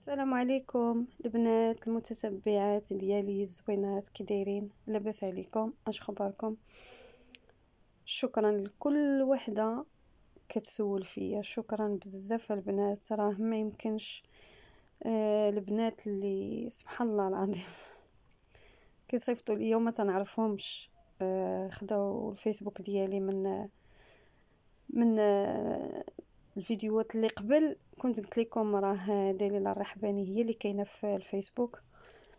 السلام عليكم البنات المتتبعات ديالي الزوينات كي دايرين لاباس عليكم اش خباركم شكرا لكل وحده كتسول فيا شكرا بزاف البنات راه ما يمكنش آه البنات اللي سبحان الله العظيم كيصيفطوا ليا وما تنعرفهمش آه خداو الفيسبوك ديالي من من آه الفيديوهات اللي قبل كنت قلت لكم راه دليل الرحباني هي اللي كاينه في الفيسبوك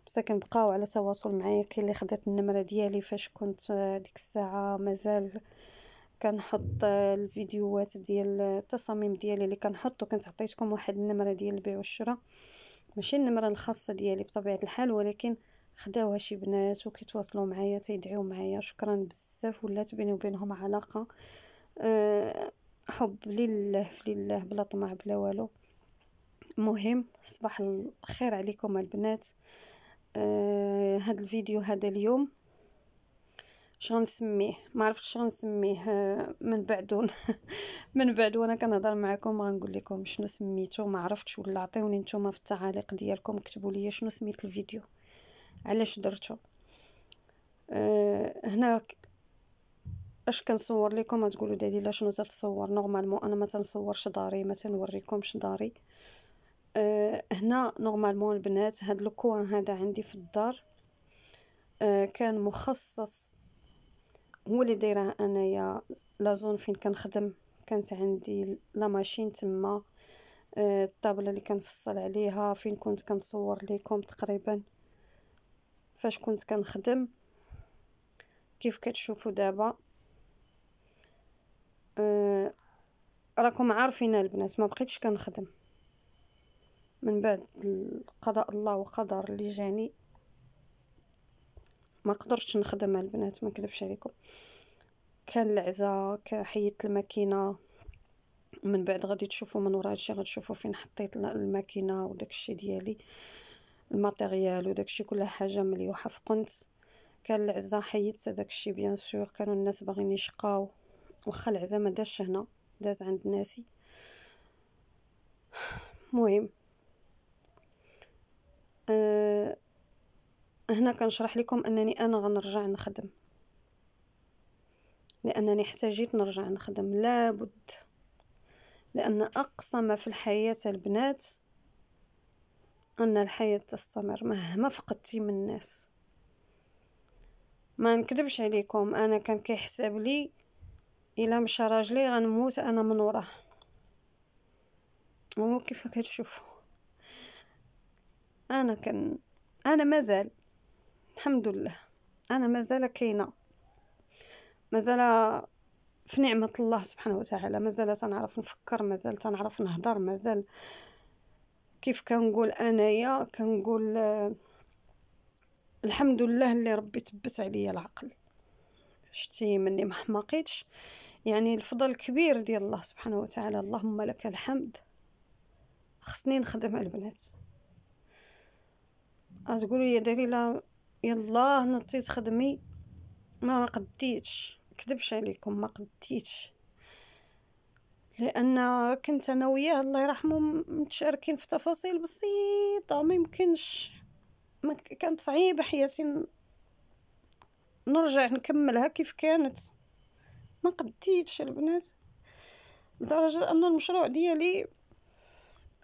بصح كنبقاو على تواصل معايا كي اللي خدات النمره ديالي فاش كنت ديك الساعه مازال كنحط الفيديوهات ديال التصاميم ديالي اللي كنحط وكنت عطيتكم واحد النمره ديال البيع والشراء ماشي النمره الخاصه ديالي بطبيعه الحال ولكن خداوها شي بنات وكيتواصلوا معايا تيدعيو معايا شكرا بزاف ولات بيني وبينهم علاقه أه حب لله في لله بلا طمع بلا والو مهم صباح الخير عليكم البنات آه هاد الفيديو هذا اليوم شغنسميه ما عرفتش شغنسميه نسميه آه، من بعد من بعد وانا كنهضر معكم غنقول لكم شنو سميتو ما عرفتش ولا عطيوني نتوما في التعاليق ديالكم كتبوا لي شنو سميت الفيديو علاش درتو آه هنا اش كنصور لكم غتقولوا دادي لا شنو تتصور نورمالمون انا ما تنصورش داري ما تنوريكمش داري أه هنا نورمالمون البنات هاد الكوان هذا عندي في الدار أه كان مخصص هو اللي دايره انايا لا زون فين كنخدم كانت عندي لا ماشين تما أه الطابله اللي كنفصل عليها فين كنت كنصور لكم تقريبا فاش كنت كنخدم كيف كتشوفوا دابا آه، راكم عارفين البنات ما بقيتش كنخدم من بعد قضاء الله وقدر اللي جاني ما قدرتش نخدم البنات ما نكذبش عليكم كان العزا حيدت الماكينه من بعد غادي تشوفوا من ورا هادشي غتشوفوا فين حطيت الماكينه وداكشي ديالي الماتيريال وداكشي كل حاجه مليوحه فقنت كان العزا حيدت داكشي بيان سور كانوا الناس باغيين يشقاو واخا العزا ما دارش هنا داز عند ناسي مهم أه هنا كنشرح لكم انني انا غنرجع نخدم لانني احتاجيت نرجع نخدم لابد لان اقصى ما في الحياه البنات ان الحياه تستمر مهما فقدتي من الناس ما نكذبش عليكم انا كان كيحسب لي الا مشى راجلي غنموت انا من وراه هو كيف كتشوفوا انا كان انا مازال الحمد لله انا مازال كاينه مازال في نعمه الله سبحانه وتعالى مازال تنعرف نفكر مازال تنعرف نهضر مازال كيف كنقول انايا كنقول الحمد لله اللي ربي تبس عليا العقل شتي مني ما حماقيتش يعني الفضل كبير ديال الله سبحانه وتعالى اللهم لك الحمد خصني نخدم على البنات غتقولوا أه، لي دليله يلاه نطيت خدمي ما ما قديتش كذبش عليكم ما قديتش لان كنت انا وياه الله يرحمه متشاركين في تفاصيل بسيطه ما يمكنش ما كانت صعيبه حياتي نرجع نكملها كيف كانت ما قديتش البنات لدرجه ان المشروع ديالي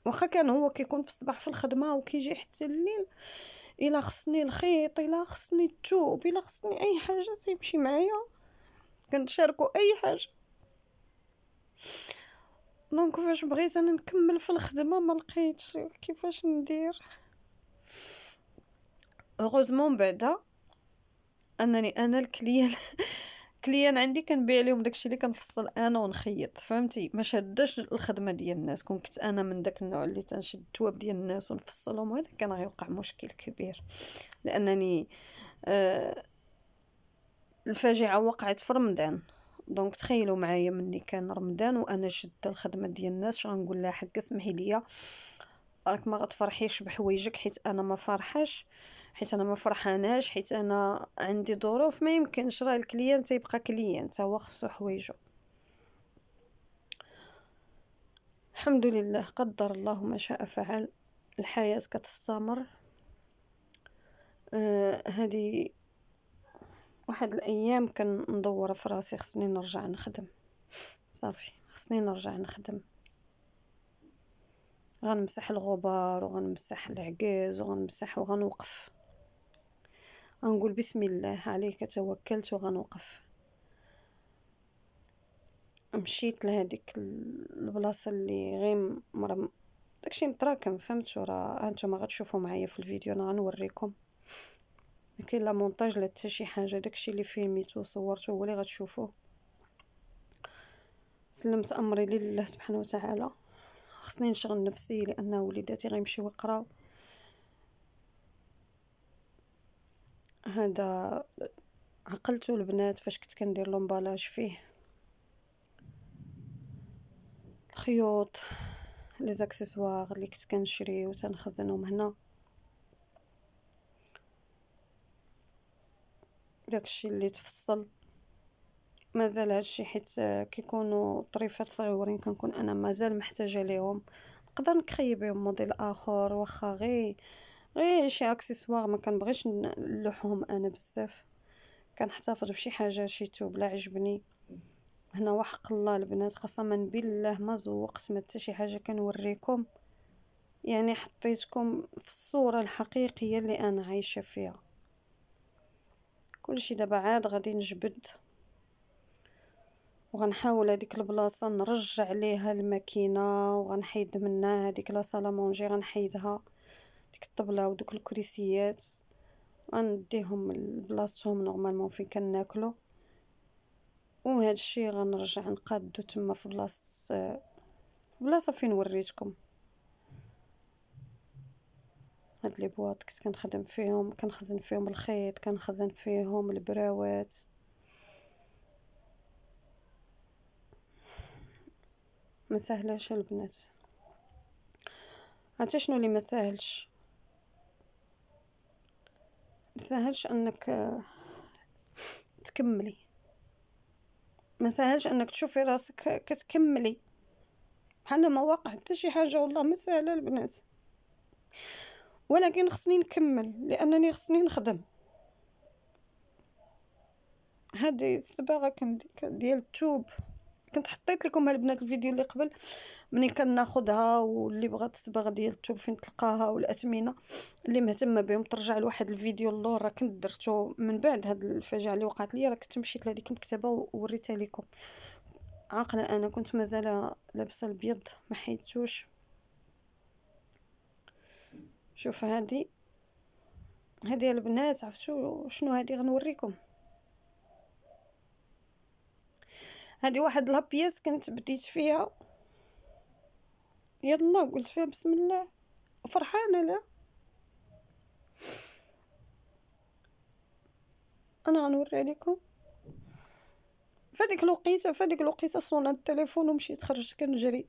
واخا كان هو كيكون في الصباح في الخدمه وكيجي حتى الليل الا خصني الخيط الا خصني الثوب الا خصني اي حاجه تيمشي معايا كنشاركو اي حاجه دونك فاش بغيت انا نكمل في الخدمه ما لقيتش كيفاش ندير هوزمون بعدا انني انا الكليان كليان عندي كنبيع لهم داكشي اللي كنفصل انا ونخيط فهمتي ما شداش الخدمه ديال الناس كون كنت انا من داك النوع اللي تنشد التواب ديال الناس ونفصلهم هذا كان غيوقع مشكل كبير لانني آه الفاجعه وقعت في رمضان دونك تخيلوا معايا ملي كان رمضان وانا شدت الخدمه ديال الناس غنقول لها حق اسمحي ليا راك ما غتفرحيش بحوايجك حيت انا ما فرحاش آه حيت انا ما فرحاناش حيت انا عندي ظروف ما يمكنش راه الكليان تيبقى كليان تا هو خصو حوايجو الحمد لله قدر الله ما شاء فعل الحياة كتستمر آه واحد الايام كندور في راسي خصني نرجع نخدم صافي خصني نرجع نخدم غنمسح الغبار وغنمسح العكاز وغنمسح وغنوقف غنقول بسم الله عليك توكلت وغنوقف مشيت لهاديك البلاصه اللي غير مرم داكشي متراكم فهمتوا راه هانتوما غتشوفوا معايا في الفيديو انا غنوريكم ما كاين لا مونتاج لا حتى شي حاجه داكشي اللي فيلميتو وصورته هو اللي غتشوفوه سلمت امري لله سبحانه وتعالى خصني نشغل نفسي لان وليداتي غيمشيو يقراو هذا عقلتو البنات فاش كنت كندير لومبالاج فيه الخيوط لي زاكسيسوار اللي كنت كنشري وتنخزنهم هنا داكشي اللي تفصل مازال هادشي حيت كيكونوا طريفات صغيورين كنكون انا مازال محتاجه ليهم نقدر نكري بهم موديل اخر واخا غير غير شي اكسسوار ما كنبغيش نلوحهم انا بزاف كنحتفظ بشي حاجه شي ثوب لا عجبني هنا وحق الله البنات قسما بالله ما زوقت ما حتى شي حاجه كنوريكم يعني حطيتكم في الصوره الحقيقيه اللي انا عايشه فيها كلشي دابا عاد غادي نجبد وغنحاول هذيك البلاصه نرجع ليها الماكينه وغنحيد منها هذيك لا سالامونجي غنحيدها ديك الطبله ودوك الكريسيات غنديهم لبلاصتهم نورمالمون فين كناكلو وهذا الشيء غنرجع نقادو تما في بلاصه بلاصه فين وريتكم هاد لي بواط كنت كنخدم فيهم كنخزن فيهم الخيط كنخزن فيهم البراوات ما سهلاش البنات عرفتي شنو اللي ما ساهلش مساهلش انك آه، تكملي سهلش انك تشوفي راسك آه، كتكملي بحال ما واقع حتى شي حاجه والله ما سهله البنات ولكن خصني نكمل لانني خصني نخدم هذه الصباغه كانت ديال التوب كنت حطيت لكم البنات الفيديو اللي قبل منين كناخذها واللي بغات الصباغ ديال الثوب فين تلقاها والاثمنه اللي مهتمه بهم ترجع لواحد الفيديو اللور راه كنت درتو من بعد هاد الفجاعة اللي وقعت لي راه كنت مشيت لهذيك المكتبه ووريتها لكم عاقله انا كنت مازال لابسه البيض ما حيدتوش شوف هادي هادي البنات عرفتوا شنو هادي غنوريكم هذه واحد لابيس كنت بديت فيها يلا قلت فيها بسم الله وفرحانه لا انا غنوري لكم فديك الوقيته فديك الوقيته صونا التليفون ومشيت خرجت كنجري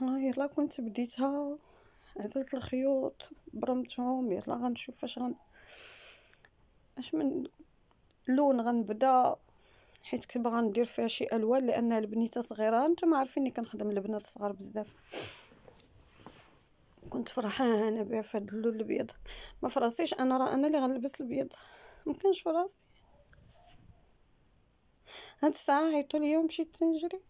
ها آه، يلا كنت بديتها عزلت الخيوط برمتهم يلا غنشوف اش غن اش من لون غنبدا حيت كنت باغا ندير فيها شي الوان لانها البنيته صغيره نتوما عارفيني كنخدم البنات الصغار بزاف كنت فرحانه انا بها في هاد اللون الابيض ما فراسيش انا راه انا اللي غنلبس الابيض مكانش فراسي هاد الساعه عيطوا ليا ومشيت نجري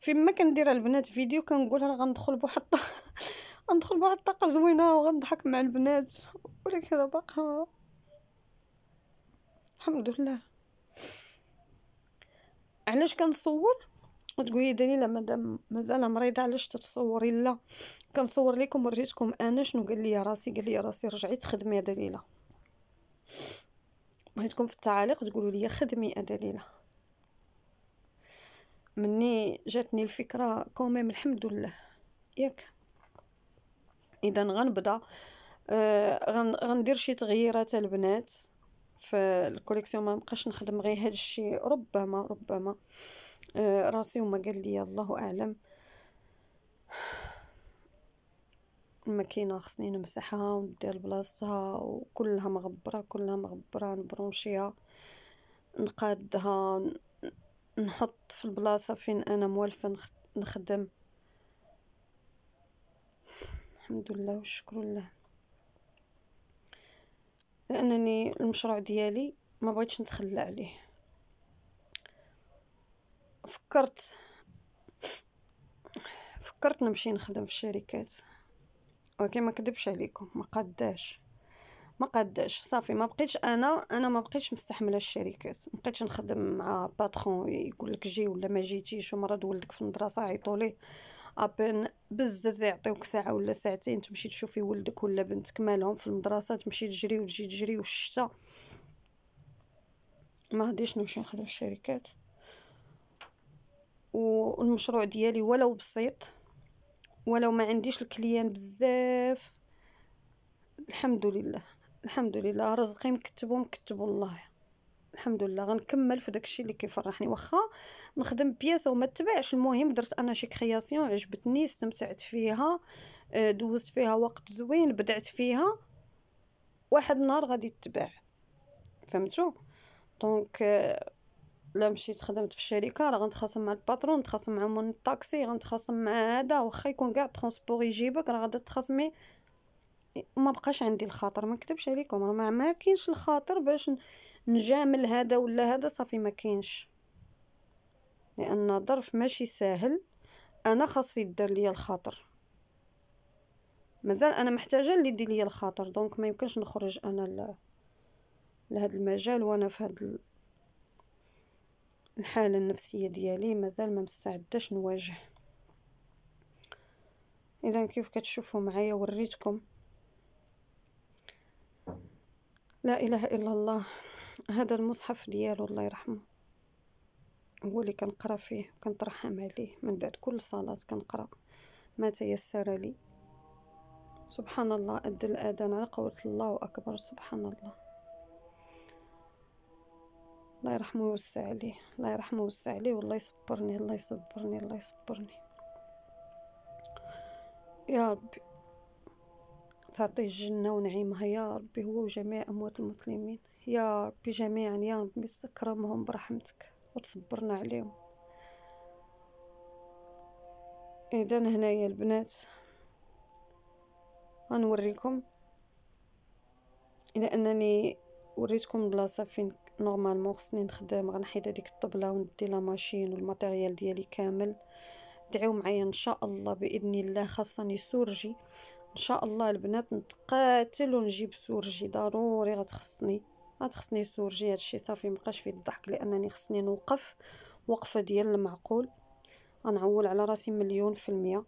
فيما كندير البنات فيديو كنقول راه غندخل بواحد غندخل بواحد الطاقه زوينه وغنضحك مع البنات ولكن راه باقا الحمد لله علاش كنصور وتقولي دليله مادام مازال مريضه علاش تتصوري لا كنصور لكم وريتكم انا شنو قال لي راسي قال لي راسي رجعي تخدمي يا دليله بغيتكم في التعاليق تقولوا لي خدمي يا دليله مني جاتني الفكره كوميم الحمد لله ياك اذا غنبدا آه غندير شي تغييرات البنات في الكوليكسيون ما بقاش نخدم غير هذا الشيء ربما ربما آه راسي وما قال لي الله اعلم الماكينه خصني نمسحها وندير بلاصتها وكلها مغبره كلها مغبره نبرونشيها نقادها نحط في البلاصه فين انا موالفه نخدم الحمد لله والشكر لله لانني المشروع ديالي ما بغيتش نتخلى عليه فكرت فكرت نمشي نخدم في الشركات ولكن ما كذبش عليكم ما قداش ما قداش صافي ما بقيتش انا انا ما بقيتش مستحمله الشركات ما بقيتش نخدم مع باترون يقول لك جي ولا ما جيتيش ومرض ولدك في المدرسه عيطوا ليه ابن بزاف يعطيوك ساعه ولا ساعتين تمشي تشوفي ولدك ولا بنتك مالهم في المدرسه تمشي تجري وتجي تجري والشتا ما غاديش نمشي نخدم في الشركات والمشروع ديالي ولو بسيط ولو ما عنديش الكليان بزاف الحمد لله الحمد لله رزقي مكتبو مكتبو الله الحمد لله غنكمل في داكشي اللي كيفرحني واخا نخدم بياسه وما تبعش المهم درت انا شي كرياسيون عجبتني استمتعت فيها آه، دوزت فيها وقت زوين بدعت فيها واحد النهار غادي تتباع فهمتوا دونك آه، لا مشيت خدمت في الشركه راه غنتخاصم مع الباترون نتخاصم مع من الطاكسي غنتخاصم مع هذا واخا يكون كاع ترونسبور يجيبك راه غادا تخاصمي ما بقاش عندي الخاطر ما نكتبش عليكم راه ما كاينش الخاطر باش نجامل هذا ولا هذا صافي ما كاينش لان ظرف ماشي ساهل انا خاص يدير ليا الخاطر مازال انا محتاجه اللي يدير ليا الخاطر دونك ما يمكنش نخرج انا ل... لهذا المجال وانا في هذا الحاله النفسيه ديالي مازال ما مستعداش نواجه اذا كيف كتشوفوا معايا وريتكم لا اله الا الله هذا المصحف ديالو الله يرحمه هو اللي كنقرا فيه وكنترحم عليه من بعد كل صلاه كنقرا ما تيسر لي سبحان الله أدى الأذان على قولة الله أكبر سبحان الله الله يرحمه ويوسع عليه الله يرحمه ويوسع عليه والله يصبرني الله يصبرني الله يصبرني يا ربي تعطيه الجنة ونعيمها يا ربي هو وجميع أموات المسلمين يا ربي جميعا يا ربي سكرمهم برحمتك وتصبرنا عليهم اذا هنايا البنات غنوريكم الى انني وريتكم بلاصه فين نورمالمون خصني نخدم غنحيد هذيك الطبله وندي لا ماشين والماتيريال ديالي كامل دعيو معايا ان شاء الله باذن الله خاصني سورجي ان شاء الله البنات نتقاتل ونجيب سورجي ضروري غتخصني عاد خصني نسورجي هادشي صافي مبقاش فيه الضحك لانني خصني نوقف وقفه ديال المعقول غنعول على راسي مليون في المية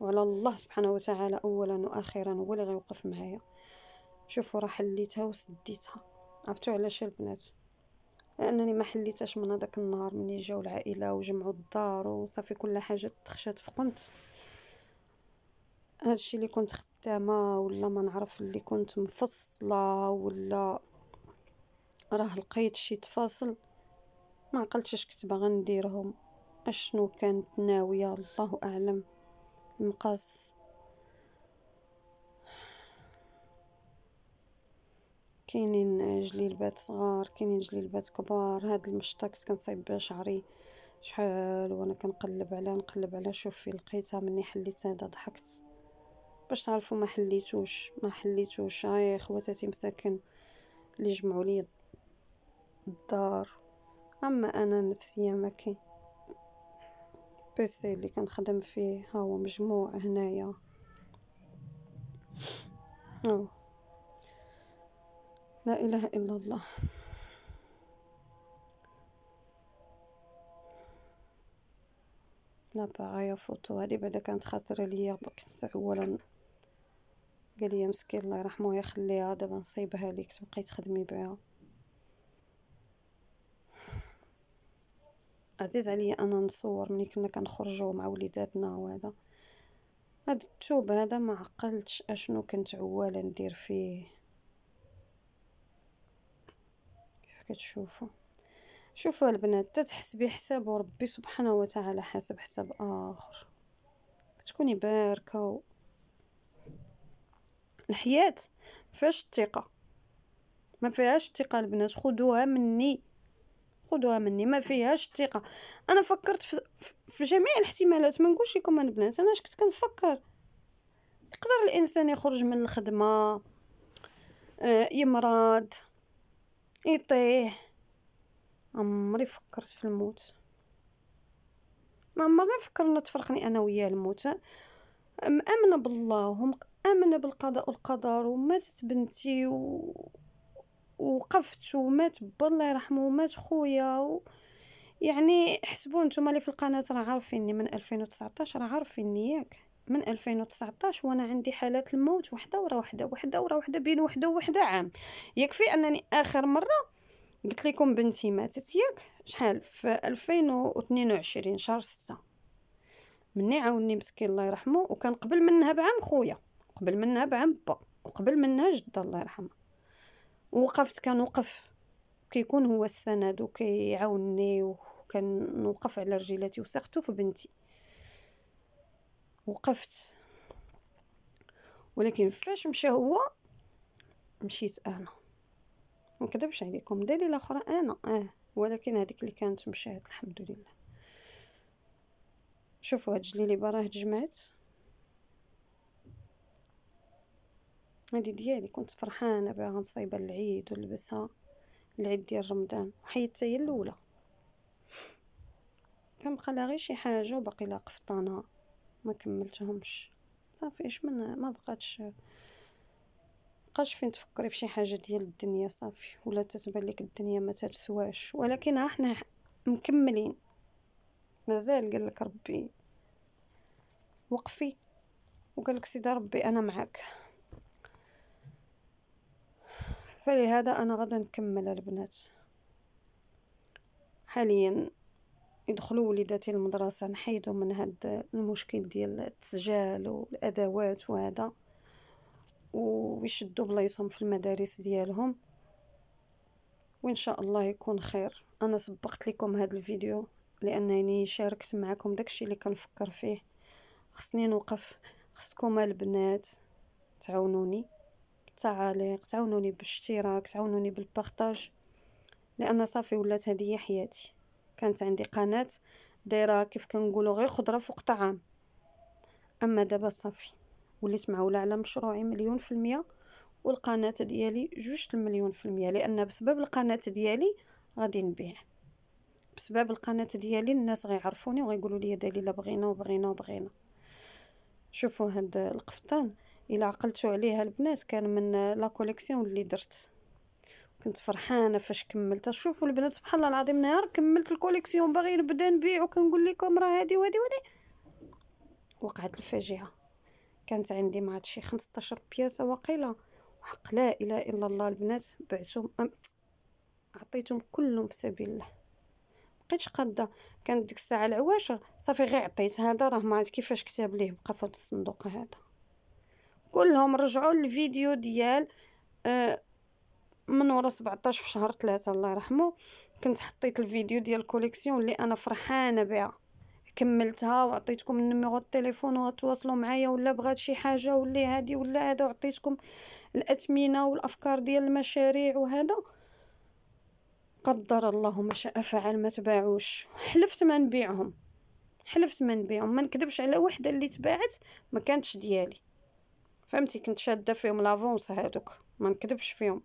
وعلى الله سبحانه وتعالى اولا واخيرا هو اللي غيوقف معايا شوفوا راه حليتها وسديتها عرفتوا علاش البنات لانني ما حليتهاش من هذاك النهار ملي جاو العائله وجمعوا الدار وصافي كل حاجه تخشات في قنت هادشي اللي كنت خدامه ولا ما نعرف اللي كنت مفصله ولا راه لقيت شي تفاصيل ما عقلتش اش كنت باغا نديرهم اشنو كانت ناويه الله اعلم المقاس كاينين جليلبات صغار كاينين جليلبات كبار هاد المشطه كنت كنصايب بها شعري شحال وانا كنقلب على نقلب على شوف فين لقيتها مني حليت هدا ضحكت باش تعرفوا ما حليتوش ما حليتوش هاي خواتاتي مساكن اللي جمعوا لي الدار أما أنا نفسيا ما كاين بيسي اللي كنخدم فيه ها هو مجموع هنايا لا إله إلا الله لا باغايا فوتو هادي بعدا كانت خاسرة ليا كنت اولا قال لي مسكين الله يرحمه يخليها دابا نصيبها ليك تبقاي تخدمي بها عزيز عليا انا نصور ملي كنا كنخرجوا مع وليداتنا وهذا هاد التوب هذا ما عقلتش اشنو كنت عواله ندير فيه كيف كتشوفوا شوفوا البنات تتحس بحساب ربي سبحانه وتعالى حاسب حساب اخر تكوني باركه و... الحياه فاش الثقه ما فيهاش الثقه البنات خدوها مني خدوها مني ما فيهاش الثقه انا فكرت في, في جميع الاحتمالات ما نقولش لكم انا بنات انا اش كنت كنفكر يقدر الانسان يخرج من الخدمه آه، يمرض يطيح عمري فكرت في الموت ما عمرني فكرنا تفرقني انا وياه الموت مامنه بالله ومامنه بالقضاء والقدر وماتت بنتي و... وقفت ومات با الله يرحمه ومات خويا و... يعني حسبوا نتوما اللي في القناه راه عارفيني من 2019 راه عارفيني ياك من 2019 وانا عندي حالات الموت وحده ورا وحده وحده ورا وحده بين وحده وحده عام يكفي انني اخر مره قلت لكم بنتي ماتت ياك شحال في 2022 شهر 6 مني عاوني مسكين الله يرحمه وكان قبل منها بعام خويا قبل منها بعام با وقبل منها جده الله يرحمه وقفت كنوقف كيكون هو السند وكيعاوني وكنوقف على رجيلاتي وثقتو في بنتي وقفت ولكن فاش مشى هو مشيت انا منكذبش عليكم دليل اخرى انا اه ولكن هذيك اللي كانت مشات الحمد لله شوفوا هاد الجليلي براه تجمعت هادي ديالي كنت فرحانه بها غنصايبها العيد ولبسها العيد ديال رمضان وحيدتها هي الاولى كان بقى غير شي حاجه وباقي لها قفطانة ما كملتهمش صافي اش من ما بقاتش بقاش فين تفكري في شي حاجه ديال الدنيا صافي ولا تتبان لك الدنيا ما تتسواش ولكن ها حنا مكملين مازال قال لك ربي وقفي وقال لك سيدي ربي انا معك فلهذا انا غدا نكمل البنات حاليا يدخلوا وليداتي المدرسة نحيدو من هاد المشكل ديال التسجال والأدوات وهذا ويشدوا بلايصهم في المدارس ديالهم وإن شاء الله يكون خير أنا سبقت لكم هاد الفيديو لأنني شاركت معكم داكشي اللي كنفكر فيه خصني نوقف خصكم البنات تعاونوني بالتعاليق تعاونوني بالاشتراك تعاونوني بالبارطاج لان صافي ولات هذه هي حياتي كانت عندي قناه دايره كيف كنقولوا غير خضره فوق طعام اما دابا صافي وليت معوله على مشروعي مليون في المية والقناه ديالي جوج المليون في المية لان بسبب القناه ديالي غادي نبيع بسبب القناه ديالي الناس غيعرفوني وغيقولوا لي دليله بغينا وبغينا وبغينا شوفوا هاد القفطان الا عقلتو عليها البنات كان من لا كوليكسيون اللي درت كنت فرحانه فاش كملت شوفوا البنات سبحان الله العظيم نهار كملت الكوليكسيون باغي نبدا نبيع وكنقول لكم راه هادي وهادي وهادي وقعت الفاجعه كانت عندي مع شي 15 بياسه وقيله وحق لا اله الا الله البنات بعتهم عطيتهم كلهم في سبيل الله بقيتش قاده كانت ديك الساعه العواشر صافي غير عطيت هذا راه ما عرفت كيفاش كتاب ليه بقى في الصندوق هذا كلهم رجعوا للفيديو ديال آه، من ورا 17 في شهر 3 الله يرحمه كنت حطيت الفيديو ديال الكوليكسيون اللي انا فرحانه بها كملتها وعطيتكم النيميرو التليفون وتواصلوا معايا ولا بغات شي حاجه ولا هادي ولا هذا وعطيتكم الاثمنه والافكار ديال المشاريع وهذا قدر الله ما شاء فعل ما تباعوش حلفت ما نبيعهم حلفت ما نبيعهم ما نكذبش على وحده اللي تباعت ما كانتش ديالي فهمتي كنت شاده فيهم لافونس هادوك ما نكذبش فيهم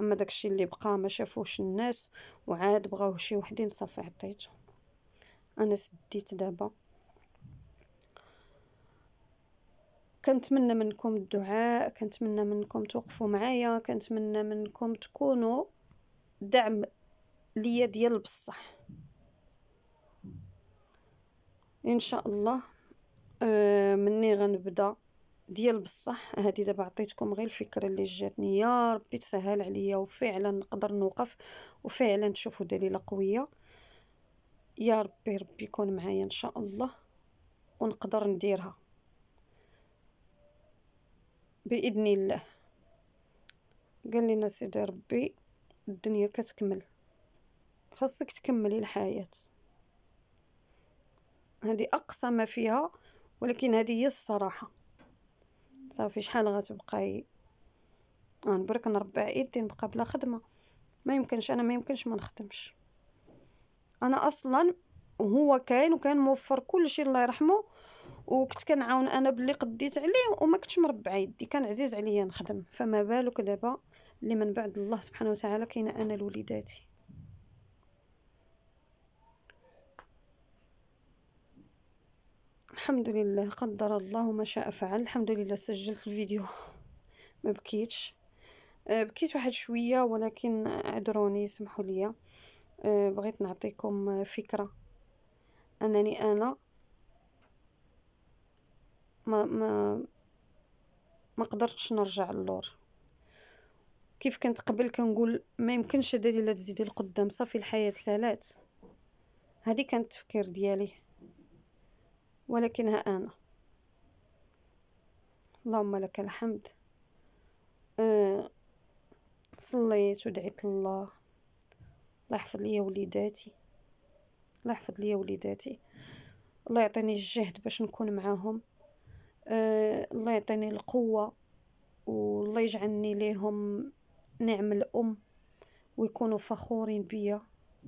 اما داكشي اللي بقى ما شافوش الناس وعاد بغاوه شي وحدين صافي عطيته انا سديت دابا كنتمنى منكم الدعاء كنتمنى منكم توقفوا معايا كنتمنى منكم تكونوا دعم ليا ديال بصح ان شاء الله آه، مني غنبدا ديال بصح هذه دابا عطيتكم غير الفكره اللي جاتني يا ربي تسهل عليا وفعلا نقدر نوقف وفعلا تشوفوا دليله قويه يا ربي ربي يكون معايا ان شاء الله ونقدر نديرها باذن الله قال لنا سيدي ربي الدنيا كتكمل خاصك تكملي الحياه هذه اقصى ما فيها ولكن هذه هي الصراحه صافي شحال غتبقاي انا آه، برك نربع ايدي نبقى بلا خدمه ما يمكنش انا ما يمكنش ما نخدمش انا اصلا هو كاين وكان موفر كل شيء الله يرحمه وكنت كنعاون انا باللي قديت عليه وما كنتش مربعه يدي كان عزيز عليا نخدم فما بالك دابا اللي من بعد الله سبحانه وتعالى كاينه انا لوليداتي الحمد لله قدر الله ما شاء فعل الحمد لله سجلت الفيديو ما بكيتش آه، بكيت واحد شويه ولكن اعذروني سمحوا لي آه، بغيت نعطيكم فكره انني انا ما ما ما قدرتش نرجع للور كيف كنت قبل كنقول ما يمكنش هذه لا تزيدي لقدام صافي الحياه سالات هذه كانت التفكير ديالي ولكنها أنا اللهم لك الحمد أه صليت ودعيت الله الله يحفظ لي وليداتي الله يحفظ لي وليداتي الله يعطيني الجهد باش نكون معاهم أه الله يعطيني القوة والله يجعلني ليهم نعم الأم ويكونوا فخورين بيا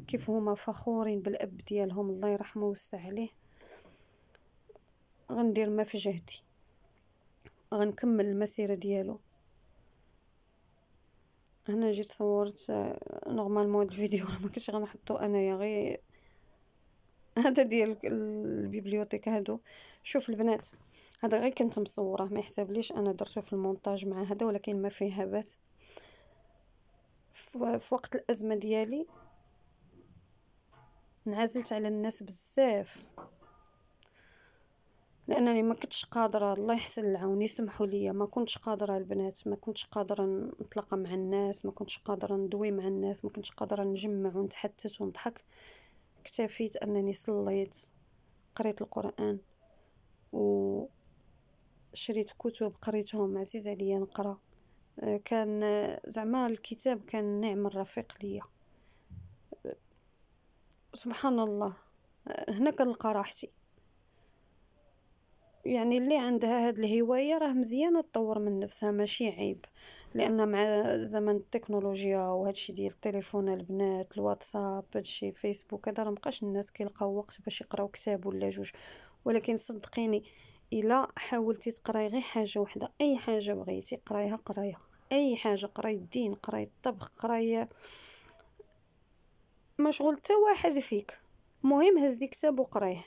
كيف هما فخورين بالأب ديالهم الله يرحمه ويوسع عليه غندير ما في جهدي غنكمل المسيره ديالو هنا جيت صورت نورمالمون آه، هاد الفيديو راه ما كنتش غنحطو انايا غير هذا ديال البيبليوتيك هادو شوف البنات هذا غير كنت مصوره ما يحسبليش انا درتو في المونتاج مع هذا ولكن ما فيها باس في وقت الازمه ديالي انعزلت على الناس بزاف لانني ما كنتش قادره الله يحسن العون يسمحوا لي ما كنتش قادره البنات ما كنتش قادره نتلاقى مع الناس ما كنتش قادره ندوي مع الناس ما كنتش قادره نجمع ونتحدث ونضحك اكتفيت انني صليت قريت القران و شريت كتب قريتهم عزيز عليا نقرا كان زعما الكتاب كان نعم الرفيق ليا سبحان الله هنا كنلقى راحتي يعني اللي عندها هاد الهواية راه مزيانة تطور من نفسها ماشي عيب لان مع زمن التكنولوجيا وهادشي ديال التليفون البنات الواتساب هادشي فيسبوك هذا راه مبقاش الناس كيلقاو وقت باش يقراو كتاب ولا جوج ولكن صدقيني الا حاولتي تقراي غير حاجه وحده اي حاجه بغيتي قرايها قرايها اي حاجه قراي الدين قراي الطبخ قراي مشغول تا واحد فيك مهم هزي كتاب وقرايه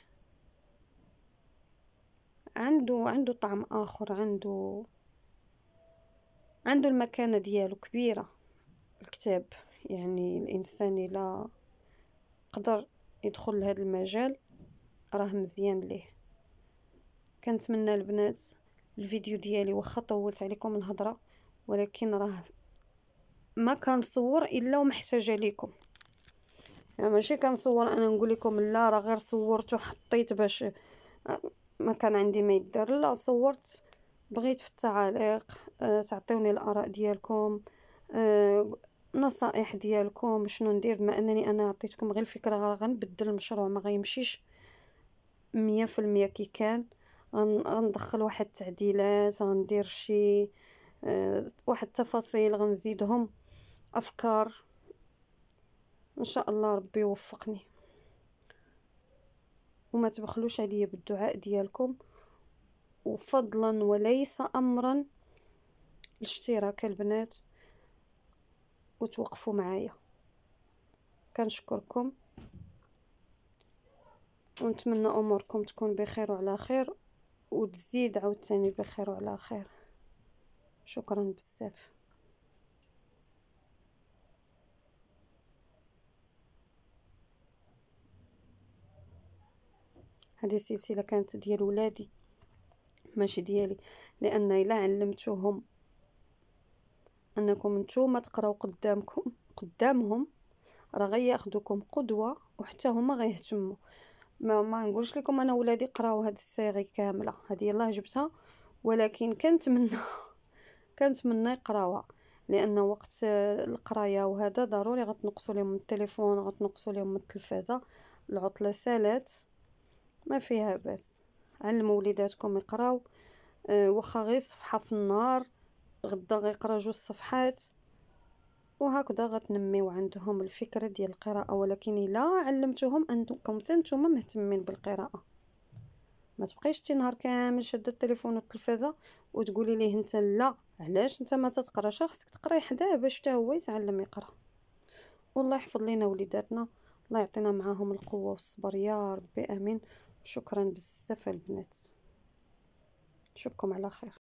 عنده عنده طعم آخر عنده عنده المكانة ديالو كبيرة الكتاب يعني الإنسان إلا قدر يدخل لهذا المجال راه مزيان ليه كنتمنى البنات الفيديو ديالي واخا طولت عليكم الهضره ولكن راه ما كنصور الا ومحتاجه ليكم يعني ماشي كنصور انا نقول لكم لا راه غير صورت وحطيت باش ما كان عندي ما يدار لا صورت بغيت في التعاليق أه تعطيوني الاراء ديالكم أه نصائح ديالكم شنو ندير بما انني انا عطيتكم غير الفكره غنبدل المشروع ما غيمشيش مية في المية كي كان غندخل واحد التعديلات غندير شي أه واحد التفاصيل غنزيدهم افكار ان شاء الله ربي يوفقني وما تبخلوش عليا بالدعاء ديالكم وفضلا وليس امرا الاشتراك البنات وتوقفوا معايا كنشكركم ونتمنى اموركم تكون بخير وعلى خير وتزيد عاوتاني بخير وعلى خير شكرا بزاف هذه السلسله كانت ديال ولادي ماشي ديالي لان الا علمتوهم انكم نتوما تقراو قدامكم قدامهم راه غياخذوكم قدوه وحتى هما غيهتموا ما ما نقولش لكم انا ولادي قراو هاد الصيغه كامله هذه يلاه جبتها ولكن كنتمنى كنتمنى يقراوها لان وقت القرايه وهذا ضروري غتنقصوا لهم التليفون غتنقصوا لهم التلفازه العطله سالات ما فيها بس علموا وليداتكم يقراو أه واخا غير صفحه في النهار غدا غيقرا جوج صفحات وهكذا غتنميو عندهم الفكره ديال القراءه ولكن الا علمتوهم انكم حتى نتوما مهتمين بالقراءه ما تبقيش شي نهار كامل شاده التليفون والتلفازه وتقولي ليه انت لا علاش انت ما تتقراش خصك تقراي حداه باش حتى هو يتعلم يقرا والله يحفظ لينا وليداتنا الله يعطينا معاهم القوه والصبر يا ربي امين شكرا بزاف البنات نشوفكم على خير